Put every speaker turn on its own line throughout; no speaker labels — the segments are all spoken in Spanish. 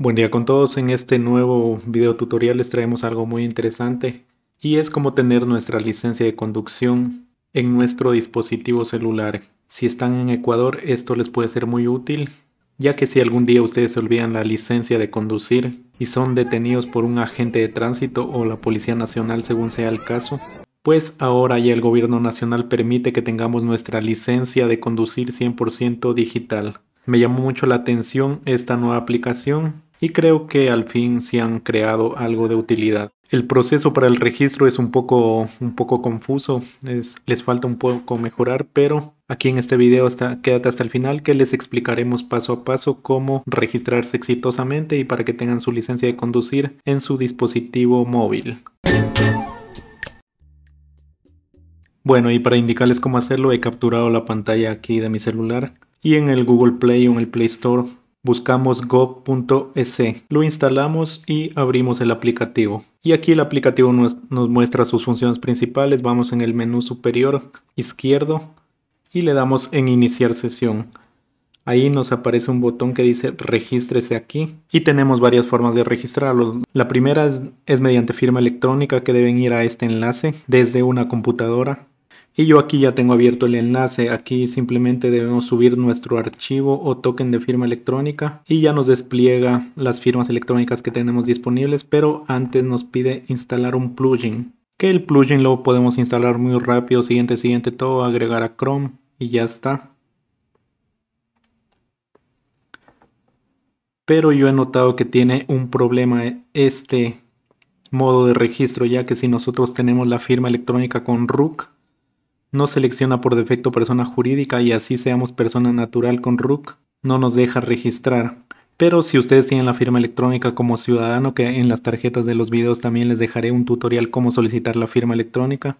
Buen día con todos, en este nuevo video tutorial les traemos algo muy interesante y es cómo tener nuestra licencia de conducción en nuestro dispositivo celular. Si están en Ecuador esto les puede ser muy útil ya que si algún día ustedes se olvidan la licencia de conducir y son detenidos por un agente de tránsito o la Policía Nacional según sea el caso, pues ahora ya el gobierno nacional permite que tengamos nuestra licencia de conducir 100% digital. Me llamó mucho la atención esta nueva aplicación y creo que al fin se han creado algo de utilidad. El proceso para el registro es un poco, un poco confuso, les falta un poco mejorar, pero aquí en este video quédate hasta el final que les explicaremos paso a paso cómo registrarse exitosamente y para que tengan su licencia de conducir en su dispositivo móvil. Bueno, y para indicarles cómo hacerlo, he capturado la pantalla aquí de mi celular y en el Google Play o en el Play Store buscamos go.es, lo instalamos y abrimos el aplicativo. Y aquí el aplicativo nos, muestra sus funciones principales, vamos en el menú superior izquierdo y le damos en iniciar sesión. Ahí nos aparece un botón que dice regístrese aquí y tenemos varias formas de registrarlo. La primera es mediante firma electrónica que deben ir a este enlace desde una computadora y yo aquí ya tengo abierto el enlace, aquí simplemente debemos subir nuestro archivo o token de firma electrónica y ya nos despliega las firmas electrónicas que tenemos disponibles, pero antes nos pide instalar un plugin. Que el plugin lo podemos instalar muy rápido, siguiente, siguiente, todo, agregar a Chrome y ya está. Pero yo he notado que tiene un problema este modo de registro, ya que si nosotros tenemos la firma electrónica con Rook no selecciona por defecto persona jurídica y así seamos persona natural con RUC, no nos deja registrar. Pero si ustedes tienen la firma electrónica como ciudadano, que en las tarjetas de los videos también les dejaré un tutorial cómo solicitar la firma electrónica,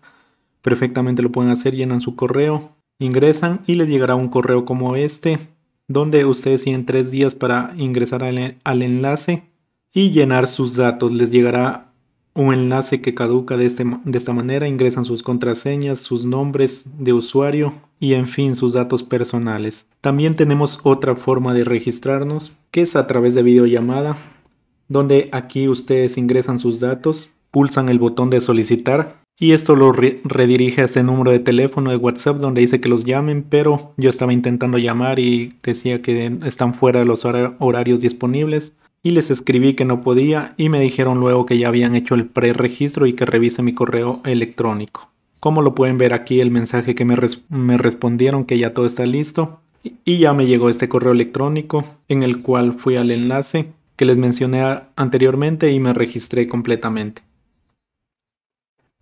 perfectamente lo pueden hacer, llenan su correo, ingresan y les llegará un correo como este, donde ustedes tienen tres días para ingresar al, al enlace y llenar sus datos. Les llegará un enlace que caduca de, este de esta manera, ingresan sus contraseñas, sus nombres de usuario y en fin sus datos personales. También tenemos otra forma de registrarnos que es a través de videollamada, donde aquí ustedes ingresan sus datos, pulsan el botón de solicitar y esto lo redirige a ese número de teléfono de WhatsApp donde dice que los llamen, pero yo estaba intentando llamar y decía que están fuera de los horarios disponibles y les escribí que no podía y me dijeron luego que ya habían hecho el preregistro y que revise mi correo electrónico. Como lo pueden ver aquí el mensaje que me, respondieron que ya todo está listo y ya me llegó este correo electrónico en el cual fui al enlace que les mencioné anteriormente y me registré completamente.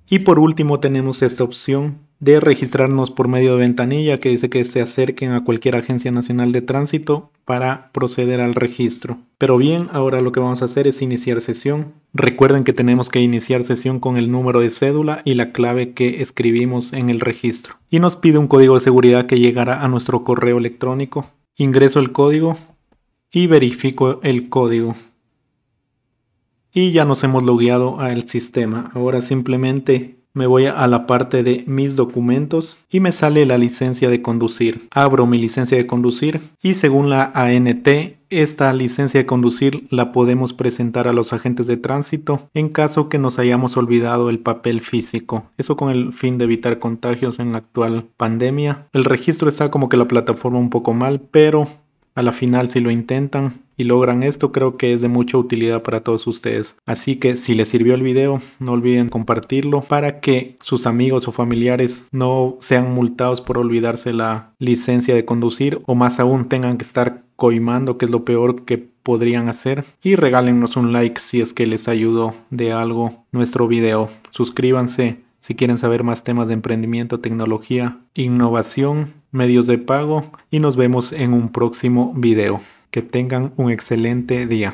Y por último tenemos esta opción de registrarnos por medio de ventanilla que dice que se acerquen a cualquier agencia nacional de tránsito para proceder al registro. Pero bien, ahora lo que vamos a hacer es iniciar sesión. Recuerden que tenemos que iniciar sesión con el número de cédula y la clave que escribimos en el registro. Y nos pide un código de seguridad que llegará a nuestro correo electrónico. Ingreso el código y verifico el código y ya nos hemos logueado al sistema. Ahora simplemente me voy a la parte de mis documentos y me sale la licencia de conducir. Abro mi licencia de conducir y según la ANT, esta licencia de conducir la podemos presentar a los agentes de tránsito en caso que nos hayamos olvidado el papel físico. Eso con el fin de evitar contagios en la actual pandemia. El registro está como que la plataforma un poco mal, pero a la final si lo intentan y logran esto, creo que es de mucha utilidad para todos ustedes. Así que si les sirvió el video, no olviden compartirlo para que sus amigos o familiares no sean multados por olvidarse la licencia de conducir o más aún tengan que estar coimando, que es lo peor que podrían hacer. Y regálenos un like si es que les ayudó de algo nuestro video. Suscríbanse si quieren saber más temas de emprendimiento, tecnología, innovación, medios de pago y nos vemos en un próximo video. Que tengan un excelente día.